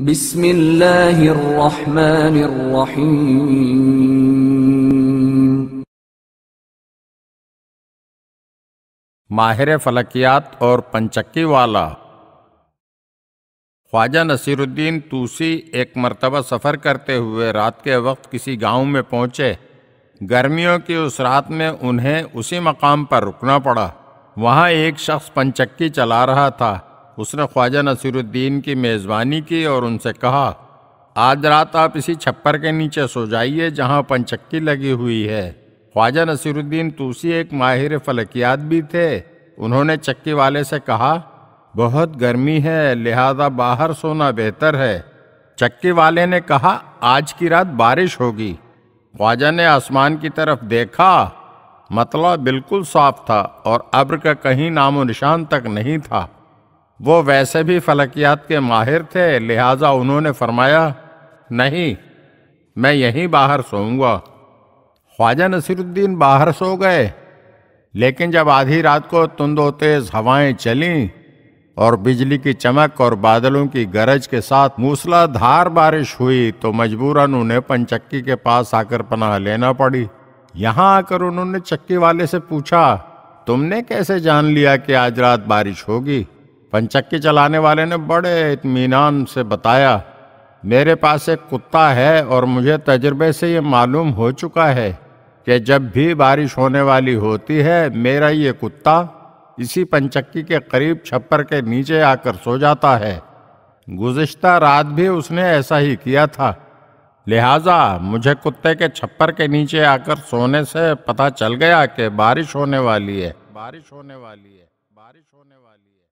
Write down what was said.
बिस्मिल्लाहिर्रहमानिर्रहीम माहिर फलकियात और पंचक्की वाला ख्वाजा नसीरुद्दीन तूसी एक मरतबा सफ़र करते हुए रात के वक्त किसी गांव में पहुँचे गर्मियों की उस रात में उन्हें उसी मकाम पर रुकना पड़ा वहाँ एक शख्स पंचक्की चला रहा था उसने ख्वाजा नसीरुद्दीन की मेज़बानी की और उनसे कहा आज रात आप इसी छप्पर के नीचे सो जाइए जहाँ पंचक्की लगी हुई है ख्वाजा नसीरुद्दीन तूसी एक माहिर फलकियात भी थे उन्होंने चक्की वाले से कहा बहुत गर्मी है लिहाजा बाहर सोना बेहतर है चक्की वाले ने कहा आज की रात बारिश होगी ख्वाजा ने आसमान की तरफ देखा मतला बिल्कुल साफ था और अब्र का कहीं नामो निशान तक नहीं था वो वैसे भी फलकियात के माहिर थे लिहाजा उन्होंने फरमाया नहीं मैं यहीं बाहर सोऊंगा ख्वाजा नसीरुद्दीन बाहर सो गए लेकिन जब आधी रात को तुंदो तेज हवाएं चलीं और बिजली की चमक और बादलों की गरज के साथ मूसलाधार बारिश हुई तो मजबूरन उन्हें पंचक्की के पास आकर पनाह लेना पड़ी यहाँ आकर उन्होंने चक्की वाले से पूछा तुमने कैसे जान लिया कि आज रात बारिश होगी पंचक्की चलाने वाले ने बड़े इतमान से बताया मेरे पास एक कुत्ता है और मुझे तजर्बे से ये मालूम हो चुका है कि जब भी बारिश होने वाली होती है मेरा ये कुत्ता इसी पंचक्की के करीब छप्पर के नीचे आकर सो जाता है गुज्त रात भी उसने ऐसा ही किया था लिहाजा मुझे कुत्ते के छप्पर के नीचे आकर सोने से पता चल गया कि बारिश होने वाली है बारिश होने वाली है बारिश होने वाली है